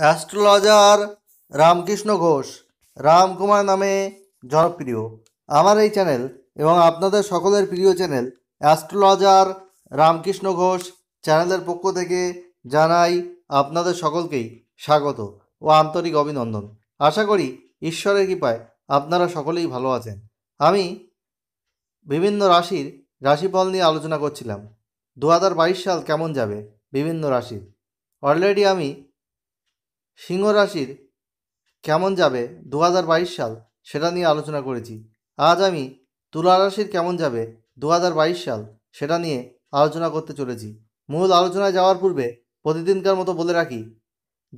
astrologer Ramakrishna Ghosh Ramkumar নামে জনপ্রিয় আমার এই চ্যানেল এবং আপনাদের সকলের প্রিয় চ্যানেল অ্যাস্ট্রোলজার রামকৃষ্ণ ঘোষ চ্যানেলের পক্ষ থেকে জানাই আপনাদের সকলকেই স্বাগত ও আন্তরিক অভিনন্দন আশা করি ঈশ্বরের কৃপায় আপনারা সকলেই ভালো আছেন আমি বিভিন্ন রাশির রাশিফল নিয়ে আলোচনা করছিলাম দু সাল কেমন যাবে বিভিন্ন রাশির অলরেডি আমি সিংহ রাশির কেমন যাবে দু সাল সেটা নিয়ে আলোচনা করেছি আজ আমি তুলা রাশির কেমন যাবে দু সাল সেটা নিয়ে আলোচনা করতে চলেছি মূল আলোচনায় যাওয়ার পূর্বে প্রতিদিনকার মতো বলে রাখি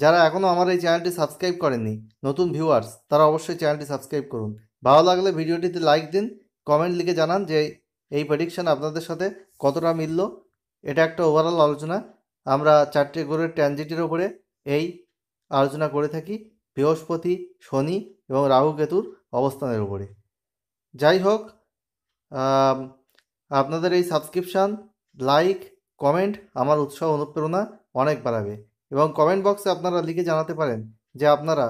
যারা এখনও আমার এই চ্যানেলটি সাবস্ক্রাইব করেননি নতুন ভিউয়ার্স তারা অবশ্যই চ্যানেলটি সাবস্ক্রাইব করুন ভালো লাগলে ভিডিওটিতে লাইক দিন কমেন্ট লিখে জানান যে এই প্রেডিকশান আপনাদের সাথে কতটা মিলল এটা একটা ওভারঅল আলোচনা আমরা চারটে করে ট্যানজিটির ওপরে এই আলোচনা করে থাকি বৃহস্পতি শনি এবং রাহু কেতুর অবস্থানের উপরে যাই হোক আপনাদের এই সাবস্ক্রিপশান লাইক কমেন্ট আমার উৎসাহ অনুপ্রেরণা অনেক বাড়াবে এবং কমেন্ট বক্সে আপনারা লিখে জানাতে পারেন যে আপনারা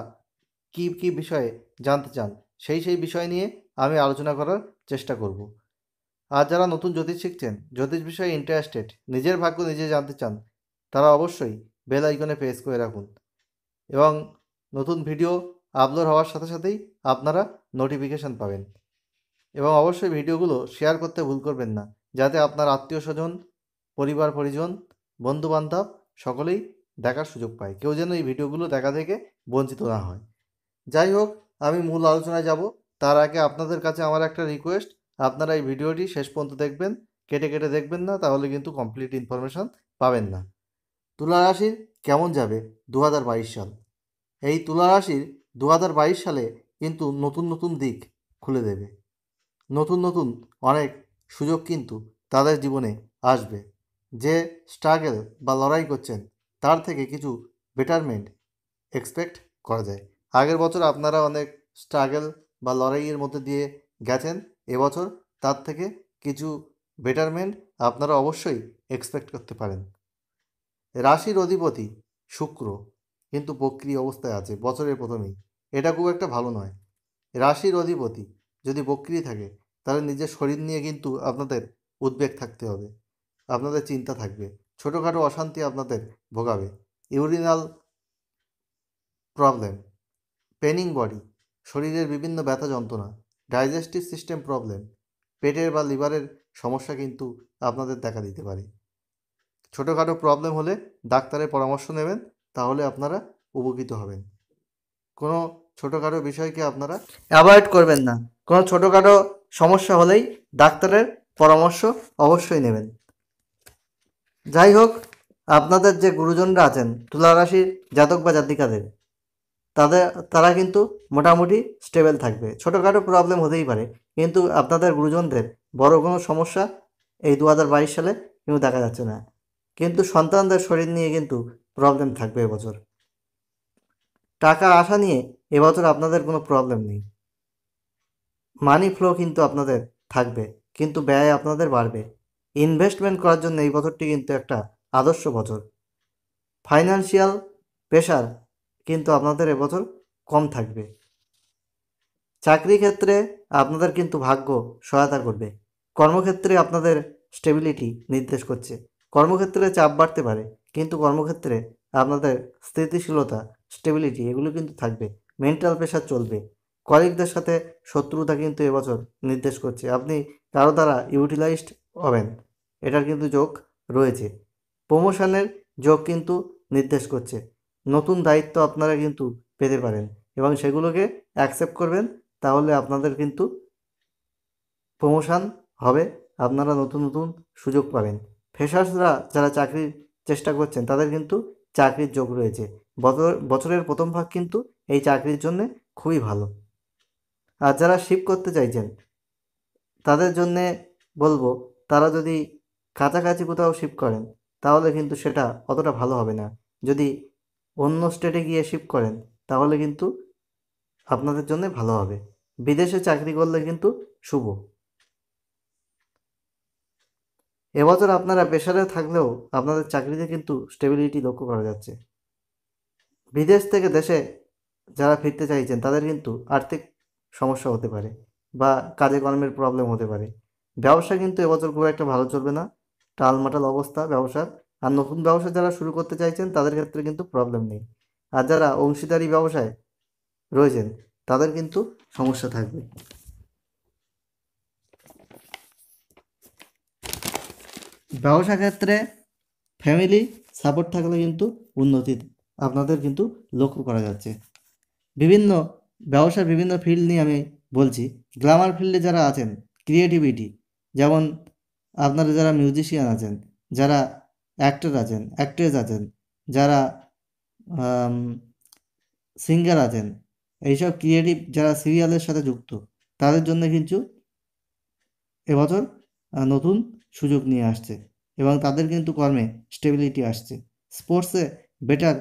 কি কি বিষয়ে জানতে চান সেই সেই বিষয় নিয়ে আমি আলোচনা করার চেষ্টা করব আর যারা নতুন জ্যোতিষ শিখছেন জ্যোতিষ বিষয়ে ইন্টারেস্টেড নিজের ভাগ্য নিজে জানতে চান তারা অবশ্যই বেল আইকনে প্রেস করে রাখুন এবং নতুন ভিডিও আপলোড হওয়ার সাথে সাথেই আপনারা নোটিফিকেশান পাবেন এবং অবশ্যই ভিডিওগুলো শেয়ার করতে ভুল করবেন না যাতে আপনার আত্মীয় স্বজন পরিবার পরিজন বন্ধুবান্ধব সকলেই দেখার সুযোগ পায় কেউ যেন এই ভিডিওগুলো দেখা থেকে বঞ্চিত না হয় যাই হোক আমি মূল আলোচনায় যাব তার আগে আপনাদের কাছে আমার একটা রিকোয়েস্ট আপনারা এই ভিডিওটি শেষ পর্যন্ত দেখবেন কেটে কেটে দেখবেন না তাহলে কিন্তু কমপ্লিট ইনফরমেশান পাবেন না তুলা রাশির কেমন যাবে দু সাল এই তুলা রাশির দু সালে কিন্তু নতুন নতুন দিক খুলে দেবে নতুন নতুন অনেক সুযোগ কিন্তু তাদের জীবনে আসবে যে স্ট্রাগেল বা লড়াই করছেন তার থেকে কিছু বেটারমেন্ট এক্সপেক্ট করা যায় আগের বছর আপনারা অনেক স্ট্রাগেল বা লড়াইয়ের মধ্যে দিয়ে গেছেন এবছর তার থেকে কিছু বেটারমেন্ট আপনারা অবশ্যই এক্সপেক্ট করতে পারেন রাশির অধিপতি শুক্র কিন্তু বক্রিয় অবস্থায় আছে বছরের প্রথমেই এটা খুব একটা ভালো নয় রাশির অধিপতি যদি বক্রি থাকে তাহলে নিজের শরীর নিয়ে কিন্তু আপনাদের উদ্বেগ থাকতে হবে আপনাদের চিন্তা থাকবে ছোটোখাটো অশান্তি আপনাদের ভোগাবে ইউরিনাল প্রবলেম পেনিং বডি শরীরের বিভিন্ন ব্যথা যন্ত্রণা ডাইজেস্টিভ সিস্টেম প্রবলেম পেটের বা লিভারের সমস্যা কিন্তু আপনাদের দেখা দিতে পারে ছোটোখাটো প্রবলেম হলে ডাক্তারের পরামর্শ নেবেন তাহলে আপনারা উপকৃত হবেন কোনো ছোটোখাটো বিষয়কে আপনারা অ্যাভয়েড করবেন না কোনো ছোটোখাটো সমস্যা হলেই ডাক্তারের পরামর্শ অবশ্যই নেবেন যাই হোক আপনাদের যে গুরুজনরা আছেন তুলা রাশির জাতক বা জাতিকাদের তাদের তারা কিন্তু মোটামুটি স্টেবল থাকবে ছোটোখাটো প্রবলেম হতেই পারে কিন্তু আপনাদের গুরুজনদের বড় কোনো সমস্যা এই দু সালে কিন্তু দেখা যাচ্ছে না কিন্তু সন্তানদের শরীর নিয়ে কিন্তু প্রবলেম থাকবে এবছর টাকা আসা নিয়ে এবছর আপনাদের কোনো প্রবলেম নেই মানি ফ্লো কিন্তু আপনাদের থাকবে কিন্তু ব্যয় আপনাদের বাড়বে ইনভেস্টমেন্ট করার জন্য এই বছরটি কিন্তু একটা আদর্শ বছর ফাইন্যান্সিয়াল প্রেশার কিন্তু আপনাদের এবছর কম থাকবে চাকরি ক্ষেত্রে আপনাদের কিন্তু ভাগ্য সহায়তা করবে কর্মক্ষেত্রে আপনাদের স্টেবিলিটি নির্দেশ করছে কর্মক্ষেত্রে চাপ বাড়তে পারে কিন্তু কর্মক্ষেত্রে আপনাদের স্থিতিশীলতা স্টেবিলিটি এগুলো কিন্তু থাকবে মেন্টাল প্রেশার চলবে কলিগদের সাথে শত্রুতা কিন্তু এবছর নির্দেশ করছে আপনি কারো দ্বারা ইউটিলাইজড হবেন এটার কিন্তু যোগ রয়েছে প্রমোশনের যোগ কিন্তু নির্দেশ করছে নতুন দায়িত্ব আপনারা কিন্তু পেতে পারেন এবং সেগুলোকে অ্যাকসেপ্ট করবেন তাহলে আপনাদের কিন্তু প্রমোশান হবে আপনারা নতুন নতুন সুযোগ পাবেন ফ্রেশার্সরা যারা চাকরির চেষ্টা করছেন তাদের কিন্তু চাকরির যোগ রয়েছে বছরের প্রথম ভাগ কিন্তু এই চাকরির জন্য খুবই ভালো আর যারা শিপ করতে চাইছেন তাদের জন্যে বলবো তারা যদি কাছাকাছি কোথাও শিপ করেন তাহলে কিন্তু সেটা অতটা ভালো হবে না যদি অন্য স্টেটে গিয়ে শিপ করেন তাহলে কিন্তু আপনাদের জন্য ভালো হবে বিদেশে চাকরি করলে কিন্তু শুভ এবছর আপনারা পেশারে থাকলেও আপনাদের চাকরিতে কিন্তু স্টেবিলিটি লক্ষ্য করা যাচ্ছে বিদেশ থেকে দেশে যারা ফিরতে চাইছেন তাদের কিন্তু আর্থিক সমস্যা হতে পারে বা কাজে কর্মের প্রবলেম হতে পারে ব্যবসা কিন্তু এবছর খুব একটা ভালো চলবে না টালমাটাল অবস্থা ব্যবসার আর নতুন ব্যবসা যারা শুরু করতে চাইছেন তাদের ক্ষেত্রে কিন্তু প্রবলেম নেই আর যারা অংশীদারি ব্যবসায় রয়েছেন তাদের কিন্তু সমস্যা থাকবে ব্যবসা ক্ষেত্রে ফ্যামিলি সাপোর্ট থাকলে কিন্তু উন্নতি আপনাদের কিন্তু লক্ষ্য করা যাচ্ছে বিভিন্ন ব্যবসার বিভিন্ন ফিল্ড নিয়ে আমি বলছি গ্লামার ফিল্ডে যারা আছেন ক্রিয়েটিভিটি যেমন আপনারা যারা মিউজিশিয়ান আছেন যারা অ্যাক্টর আছেন অ্যাক্ট্রেস আছেন যারা সিঙ্গার আছেন এইসব ক্রিয়েটিভ যারা সিরিয়ালের সাথে যুক্ত তাদের জন্য কিন্তু এবছর নতুন সুযোগ নিয়ে আসছে এবং তাদের কিন্তু কর্মে স্টেবিলিটি আসছে স্পোর্টসে বেটার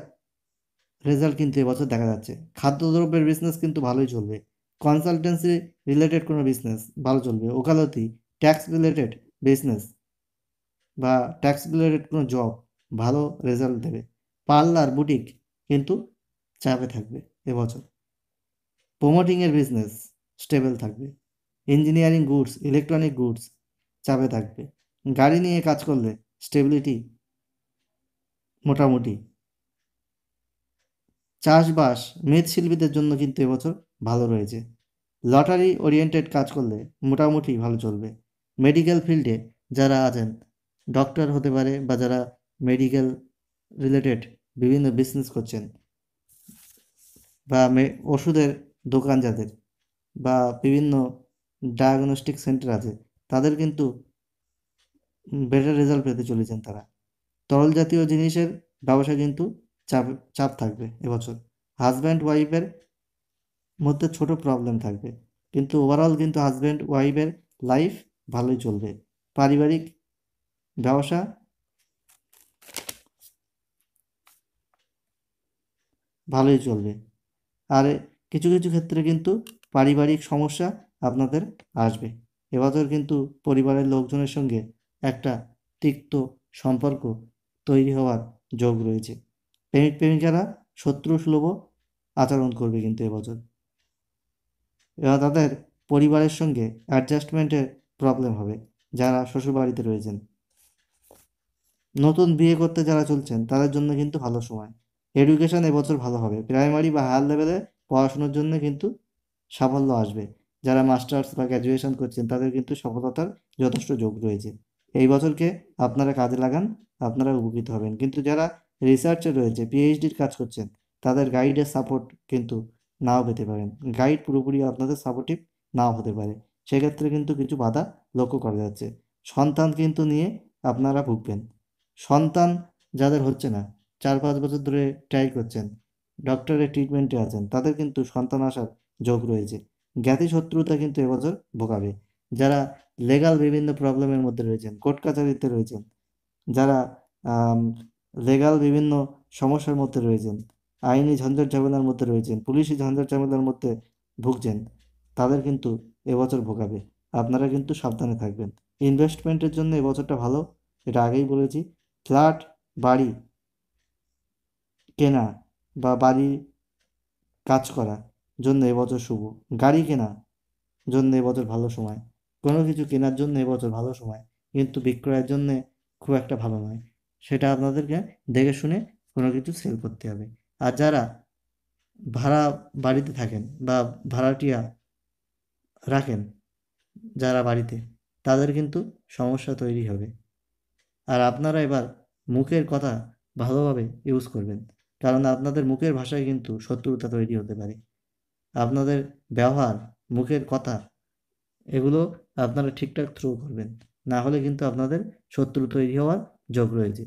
রেজাল্ট কিন্তু এবছর দেখা যাচ্ছে খাদ্যদ্রব্যের বিজনেস কিন্তু ভালোই চলবে কনসালটেন্সি রিলেটেড কোনো বিজনেস ভালো চলবে ওকালতি ট্যাক্স রিলেটেড বিজনেস বা ট্যাক্স রিলেটেড কোনো জব ভালো রেজাল্ট দেবে পার্লার বুটিক কিন্তু চাপে থাকবে এবছর প্রোমোটিংয়ের বিজনেস স্টেবল থাকবে ইঞ্জিনিয়ারিং গুডস ইলেকট্রনিক গুডস চাপে থাকবে গাড়ি নিয়ে কাজ করলে স্টেবিলিটি মোটামুটি চাষবাস শিল্পীদের জন্য কিন্তু এবছর ভালো রয়েছে লটারি ওরিয়েন্টেড কাজ করলে মোটামুটি ভালো চলবে মেডিকেল ফিল্ডে যারা আছেন ডক্টর হতে পারে বা যারা মেডিকেল রিলেটেড বিভিন্ন বিজনেস করছেন বা ওষুধের দোকান যাদের বা বিভিন্ন ডায়াগনস্টিক সেন্টার আছে তাদের কিন্তু বেটার রেজাল্ট পেতে চলেছেন তারা তরল জাতীয় জিনিসের ব্যবসা কিন্তু চাপ চাপ থাকবে এবছর হাজব্যান্ড ওয়াইফের মধ্যে ছোট প্রবলেম থাকবে কিন্তু ওভারঅল কিন্তু হাজব্যান্ড ওয়াইফের লাইফ ভালোই চলবে পারিবারিক ব্যবসা ভালোই চলবে আর কিছু কিছু ক্ষেত্রে কিন্তু পারিবারিক সমস্যা আপনাদের আসবে এবছর কিন্তু পরিবারের লোকজনের সঙ্গে একটা তিক্ত সম্পর্ক তৈরি হওয়ার যোগ রয়েছে প্রেমিক প্রেমিকারা শত্রু সুলভ আচরণ করবে কিন্তু এবছর এবার তাদের পরিবারের সঙ্গে অ্যাডজাস্টমেন্টের প্রবলেম হবে যারা শ্বশুরবাড়িতে রয়েছেন নতুন বিয়ে করতে যারা চলছেন তাদের জন্য কিন্তু ভালো সময় এডুকেশন এবছর ভালো হবে প্রাইমারি বা হায়ার লেভেলে পড়াশোনার জন্য কিন্তু সাফল্য আসবে যারা মাস্টার্স বা গ্র্যাজুয়েশন করছেন তাদের কিন্তু সফলতার যথেষ্ট যোগ রয়েছে এই বছরকে আপনারা কাজে লাগান আপনারা উপকৃত হবেন কিন্তু যারা রিসার্চে রয়েছে পিএইচডির কাজ করছেন তাদের গাইডের সাপোর্ট কিন্তু নাও পেতে পারেন গাইড পুরোপুরি আপনাদের সাপোর্টিভ নাও হতে পারে সেক্ষেত্রে কিন্তু কিছু বাধা লক্ষ্য করা যাচ্ছে সন্তান কিন্তু নিয়ে আপনারা ভুগবেন সন্তান যাদের হচ্ছে না চার পাঁচ বছর ধরে ট্রাই করছেন ডক্টরের ট্রিটমেন্টে আছেন তাদের কিন্তু সন্তান আসার যোগ রয়েছে জ্ঞাতি শত্রুতা কিন্তু এবছর ভোগাবে যারা লেগাল বিভিন্ন প্রবলেমের মধ্যে রয়েছেন কোর্ট কাছারিতে রয়েছেন যারা লেগাল বিভিন্ন সমস্যার মধ্যে রয়েছেন আইনি ঝঞ্ঝট ঝামেলার মধ্যে রয়েছেন পুলিশি ঝঞ্ঝট ঝামেলার মধ্যে ভুগছেন তাদের কিন্তু এবছর ভোগাবে আপনারা কিন্তু সাবধানে থাকবেন ইনভেস্টমেন্টের জন্য এবছরটা ভালো এটা আগেই বলেছি ফ্ল্যাট বাড়ি কেনা বা বাড়ি কাজ করা জন্য এবছর শুভ গাড়ি কেনা জন্য এবছর ভালো সময় কোনো কিছু কেনার জন্য এবছর ভালো সময় কিন্তু বিক্রয়ের জন্য খুব একটা ভালো নয় সেটা আপনাদেরকে দেখে শুনে কোনো কিছু সেল করতে হবে আর যারা ভাড়া বাড়িতে থাকেন বা ভাড়াটিয়া রাখেন যারা বাড়িতে তাদের কিন্তু সমস্যা তৈরি হবে আর আপনারা এবার মুখের কথা ভালোভাবে ইউজ করবেন কারণ আপনাদের মুখের ভাষায় কিন্তু শত্রুতা তৈরি হতে পারে আপনাদের ব্যবহার মুখের কথা এগুলো আপনারা ঠিকঠাক থ্রো করবেন না হলে কিন্তু আপনাদের শত্রু তৈরি হওয়ার যোগ রয়েছে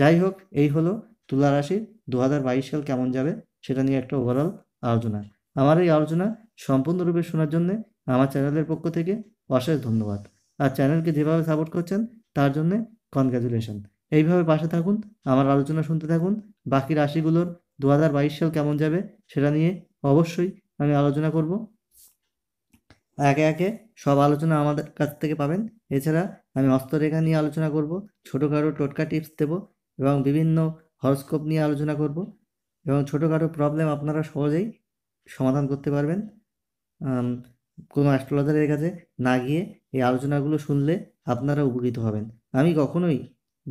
যাই হোক এই হলো তুলা রাশির দু সাল কেমন যাবে সেটা নিয়ে একটা ওভারঅল আলোচনা আমার এই আলোচনা সম্পূর্ণরূপে শোনার জন্য আমার চ্যানেলের পক্ষ থেকে অশেষ ধন্যবাদ আর চ্যানেলকে যেভাবে সাপোর্ট করছেন তার জন্য কনগ্রাচুলেশন এইভাবে পাশে থাকুন আমার আলোচনা শুনতে থাকুন বাকি রাশিগুলোর দু সাল কেমন যাবে সেটা নিয়ে অবশ্যই আমি আলোচনা করব একে একে সব আলোচনা আমাদের কাছ থেকে পাবেন এছাড়া আমি হস্তরেখা নিয়ে আলোচনা করব ছোটোখাটো টোটকা টিপস দেবো এবং বিভিন্ন হরস্কোপ নিয়ে আলোচনা করব এবং ছোটোখাটো প্রবলেম আপনারা সহজেই সমাধান করতে পারবেন কোনো অ্যাস্ট্রোলজারের কাছে না গিয়ে এই আলোচনাগুলো শুনলে আপনারা উপকৃত হবেন আমি কখনোই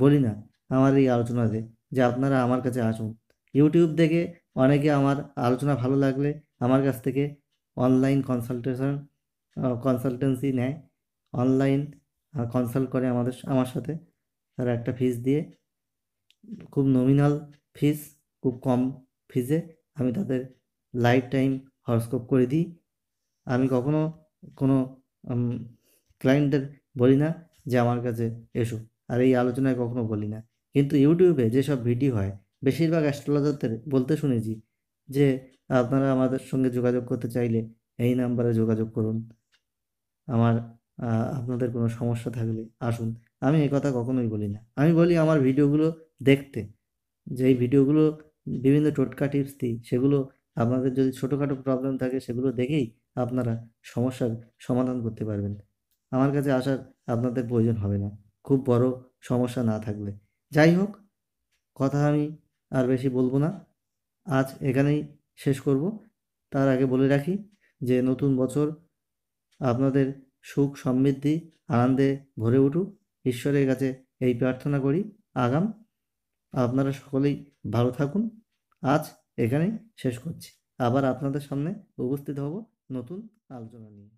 বলি না আমার এই আলোচনাতে যে আপনারা আমার কাছে আসুন ইউটিউব দেখে অনেকে আমার আলোচনা ভালো লাগলে আমার কাছ থেকে অনলাইন কনসালটেশন কনসালটেন্সি নেয় অনলাইন কনসাল্ট করে আমাদের আমার সাথে তারা একটা ফিস দিয়ে খুব নমিনাল ফিস খুব কম ফিজে আমি তাদের লাইফ টাইম হরস্কোপ করে দিই আমি কখনো কোনো ক্লায়েন্টদের বলি না যে আমার কাছে এসো আর এই আলোচনায় কখনো বলি না কিন্তু ইউটিউবে যেসব ভিডিও হয় বেশিরভাগ অ্যাস্ট্রোলজারদের বলতে শুনেছি যে আপনারা আমাদের সঙ্গে যোগাযোগ করতে চাইলে এই নাম্বারে যোগাযোগ করুন আমার আপনাদের কোনো সমস্যা থাকলে আসুন আমি এই কথা কখনোই বলি না আমি বলি আমার ভিডিওগুলো দেখতে যেই ভিডিওগুলো বিভিন্ন টোটকা টিপস দিই সেগুলো আপনাদের যদি ছোটোখাটো প্রবলেম থাকে সেগুলো দেখেই আপনারা সমস্যার সমাধান করতে পারবেন আমার কাছে আসার আপনাদের প্রয়োজন হবে না খুব বড় সমস্যা না থাকলে যাই হোক কথা আমি আর বেশি বলবো না আজ এখানেই শেষ করব তার আগে বলে রাখি যে নতুন বছর আপনাদের সুখ সমৃদ্ধি আনন্দে ভরে উঠুক ঈশ্বরের কাছে এই প্রার্থনা করি আগাম আপনারা সকলেই ভালো থাকুন আজ এখানেই শেষ করছি আবার আপনাদের সামনে উপস্থিত হব নতুন আলোচনা নিয়ে